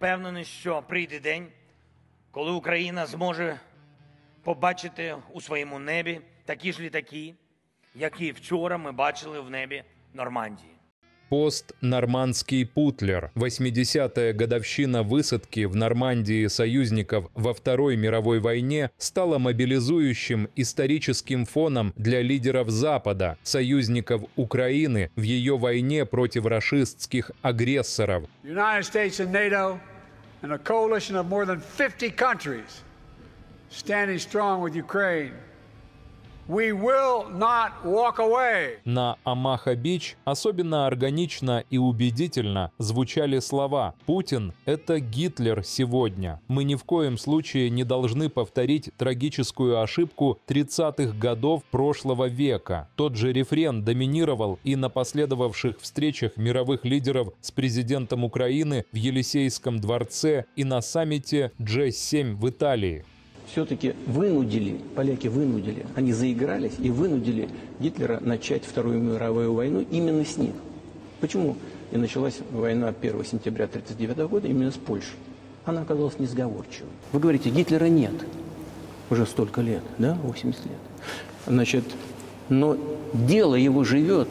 впевнений, що прийде день, коли Україна зможе побачити у своєму небі такі ж літаки, які вчора ми бачили в небі Нормандії. Пост «Нормандский Путлер». 80-я годовщина высадки в Нормандии союзников во Второй мировой войне стала мобилизующим историческим фоном для лидеров Запада, союзников Украины в ее войне против расистских агрессоров. United States and NATO and a coalition of more than 50 countries standing strong with Ukraine We will not walk away. На Амаха-Бич особенно органично и убедительно звучали слова «Путин – это Гитлер сегодня». Мы ни в коем случае не должны повторить трагическую ошибку 30-х годов прошлого века. Тот же рефрен доминировал и на последовавших встречах мировых лидеров с президентом Украины в Елисейском дворце и на саммите G7 в Италии все-таки вынудили, поляки вынудили, они заигрались и вынудили Гитлера начать Вторую мировую войну именно с них. Почему и началась война 1 сентября 1939 года именно с Польши? Она оказалась несговорчивой. Вы говорите, Гитлера нет. Уже столько лет, да, 80 лет. Значит, но дело его живет,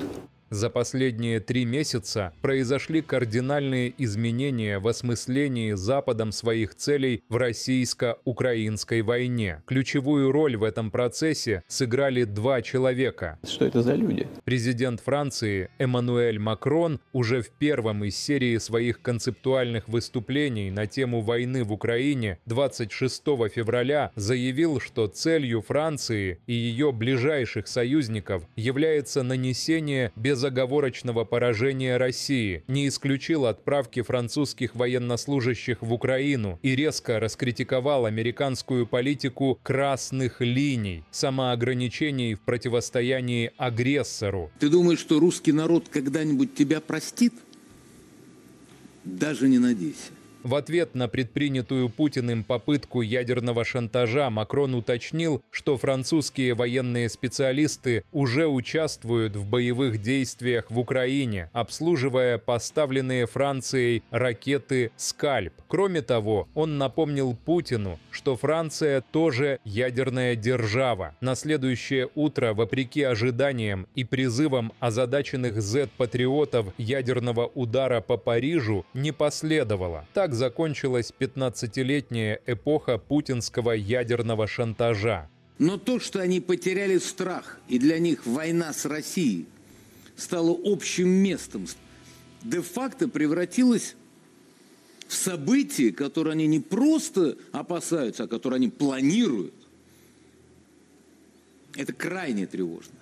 за последние три месяца произошли кардинальные изменения в осмыслении Западом своих целей в российско-украинской войне. Ключевую роль в этом процессе сыграли два человека. Что это за люди? Президент Франции Эммануэль Макрон уже в первом из серии своих концептуальных выступлений на тему войны в Украине 26 февраля заявил, что целью Франции и ее ближайших союзников является нанесение без безоговорочного поражения России, не исключил отправки французских военнослужащих в Украину и резко раскритиковал американскую политику красных линий, самоограничений в противостоянии агрессору. Ты думаешь, что русский народ когда-нибудь тебя простит? Даже не надейся. В ответ на предпринятую Путиным попытку ядерного шантажа Макрон уточнил, что французские военные специалисты уже участвуют в боевых действиях в Украине, обслуживая поставленные Францией ракеты «Скальп». Кроме того, он напомнил Путину, что Франция тоже ядерная держава. На следующее утро, вопреки ожиданиям и призывам озадаченных Z-патриотов ядерного удара по Парижу, не последовало. Так так закончилась 15-летняя эпоха путинского ядерного шантажа. Но то, что они потеряли страх, и для них война с Россией стала общим местом, де-факто превратилась в событие, которое они не просто опасаются, а которое они планируют. Это крайне тревожно.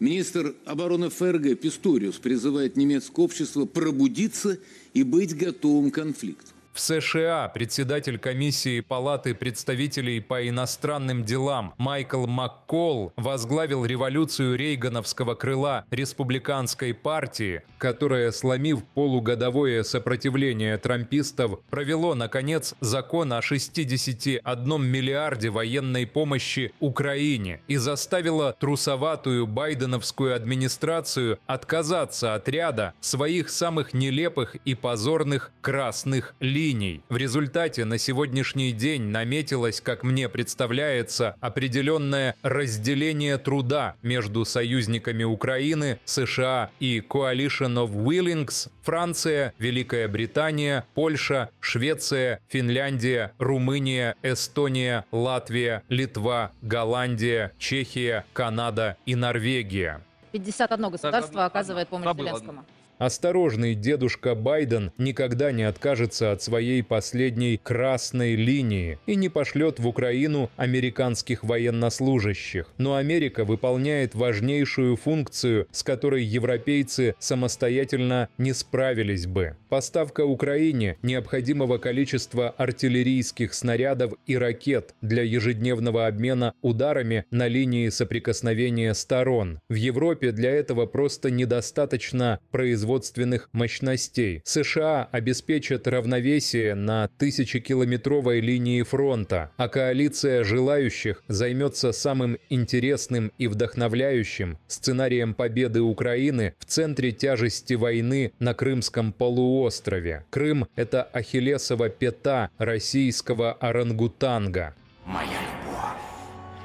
Министр обороны ФРГ Писториус призывает немецкое общество пробудиться и быть готовым к конфликту. В США председатель комиссии Палаты представителей по иностранным делам Майкл Маккол возглавил революцию рейгановского крыла республиканской партии, которая, сломив полугодовое сопротивление трампистов, провело, наконец, закон о 61 миллиарде военной помощи Украине и заставила трусоватую байденовскую администрацию отказаться от ряда своих самых нелепых и позорных красных линий линий. В результате на сегодняшний день наметилось, как мне представляется, определенное разделение труда между союзниками Украины, США и Coalition of Willings, Франция, Великая Британия, Польша, Швеция, Финляндия, Румыния, Эстония, Латвия, Литва, Голландия, Чехия, Канада и Норвегия. 51 государство оказывает помощь Зеленскому. Осторожный дедушка Байден никогда не откажется от своей последней красной линии и не пошлет в Украину американских военнослужащих. Но Америка выполняет важнейшую функцию, с которой европейцы самостоятельно не справились бы. Поставка Украине необходимого количества артиллерийских снарядов и ракет для ежедневного обмена ударами на линии соприкосновения сторон. В Европе для этого просто недостаточно производства производственных мощностей. США обеспечат равновесие на тысячекилометровой линии фронта, а коалиция желающих займется самым интересным и вдохновляющим сценарием победы Украины в центре тяжести войны на Крымском полуострове. Крым – это ахиллесова пята российского орангутанга. Моя любовь,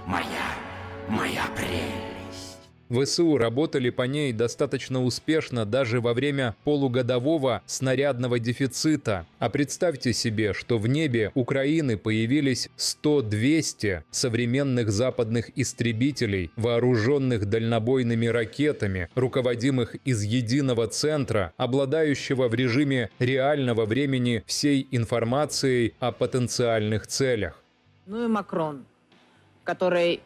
моя, моя прелесть. ВСУ работали по ней достаточно успешно даже во время полугодового снарядного дефицита. А представьте себе, что в небе Украины появились 100-200 современных западных истребителей, вооруженных дальнобойными ракетами, руководимых из единого центра, обладающего в режиме реального времени всей информацией о потенциальных целях. Ну и Макрон, который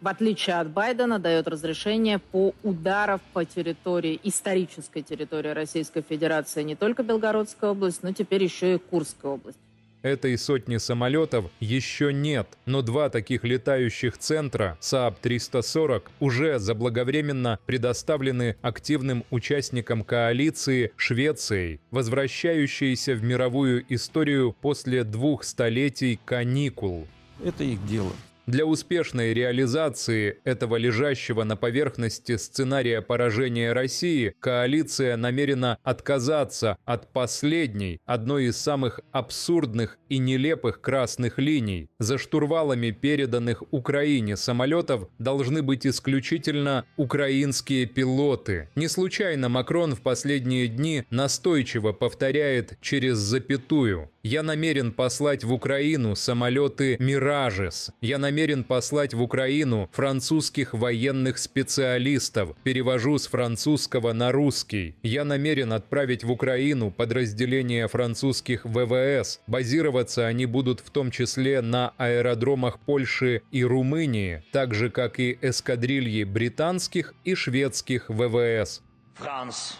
в отличие от Байдена, дает разрешение по ударов по территории, исторической территории Российской Федерации, не только Белгородской области, но теперь еще и Курской область. Этой сотни самолетов еще нет, но два таких летающих центра СААП-340 уже заблаговременно предоставлены активным участникам коалиции Швецией, возвращающейся в мировую историю после двух столетий каникул. Это их дело. Для успешной реализации этого лежащего на поверхности сценария поражения России коалиция намерена отказаться от последней, одной из самых абсурдных и нелепых красных линий. За штурвалами переданных Украине самолетов должны быть исключительно украинские пилоты. Не случайно Макрон в последние дни настойчиво повторяет через запятую. «Я намерен послать в Украину самолеты «Миражес». Я намерен намерен послать в Украину французских военных специалистов. Перевожу с французского на русский. Я намерен отправить в Украину подразделения французских ВВС. Базироваться они будут в том числе на аэродромах Польши и Румынии, так же как и эскадрильи британских и шведских ВВС. France,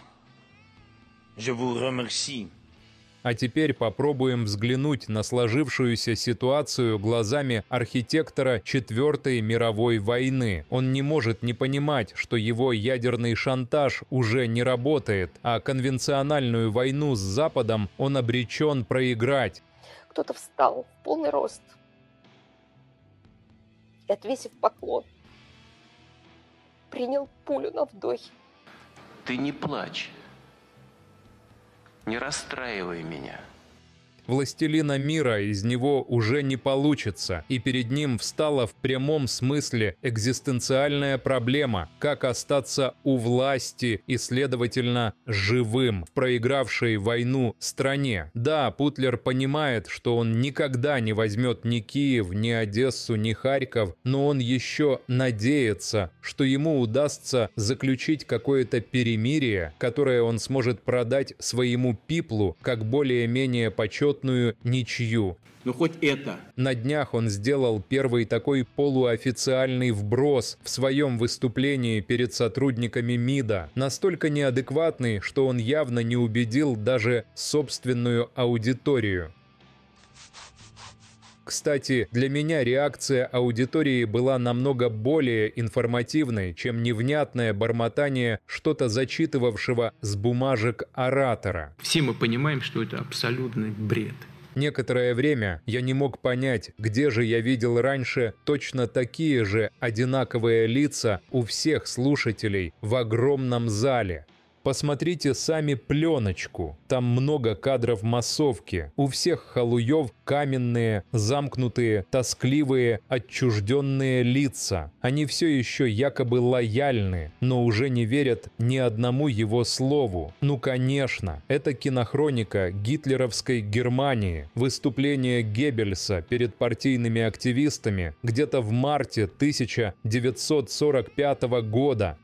je vous remercie. А теперь попробуем взглянуть на сложившуюся ситуацию глазами архитектора Четвертой мировой войны. Он не может не понимать, что его ядерный шантаж уже не работает, а конвенциональную войну с Западом он обречен проиграть. Кто-то встал в полный рост и, отвесив поклон, принял пулю на вдохе. Ты не плачь не расстраивай меня – властелина мира из него уже не получится, и перед ним встала в прямом смысле экзистенциальная проблема, как остаться у власти и, следовательно, живым в проигравшей войну стране. Да, Путлер понимает, что он никогда не возьмет ни Киев, ни Одессу, ни Харьков, но он еще надеется, что ему удастся заключить какое-то перемирие, которое он сможет продать своему пиплу как более-менее почетное счетную ничью. Ну хоть это. На днях он сделал первый такой полуофициальный вброс в своем выступлении перед сотрудниками МИДа. Настолько неадекватный, что он явно не убедил даже собственную аудиторию. Кстати, для меня реакция аудитории была намного более информативной, чем невнятное бормотание что-то зачитывавшего с бумажек оратора. Все мы понимаем, что это абсолютный бред. Некоторое время я не мог понять, где же я видел раньше точно такие же одинаковые лица у всех слушателей в огромном зале. Посмотрите сами пленочку. Там много кадров массовки. У всех халуев каменные, замкнутые, тоскливые, отчужденные лица. Они все еще якобы лояльны, но уже не верят ни одному его слову. Ну конечно, это кинохроника гитлеровской Германии. Выступление Геббельса перед партийными активистами где-то в марте 1945 года.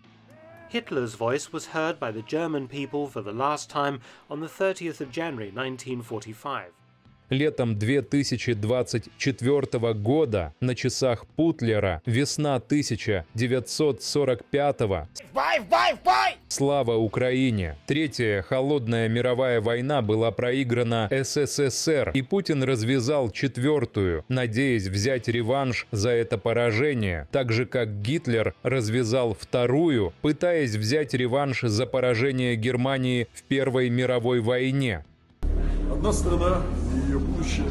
Hitler's voice was heard by the German people for the last time on the 30th of January 1945. Летом 2024 года на часах Путлера весна 1945 -го. Слава Украине! Третья холодная мировая война была проиграна СССР, и Путин развязал четвертую, надеясь взять реванш за это поражение, так же как Гитлер развязал вторую, пытаясь взять реванш за поражение Германии в Первой мировой войне. Одна страна будущее,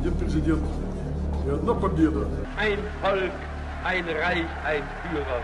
где президент и одна победа. Ein Volk, ein Reich, ein Führer.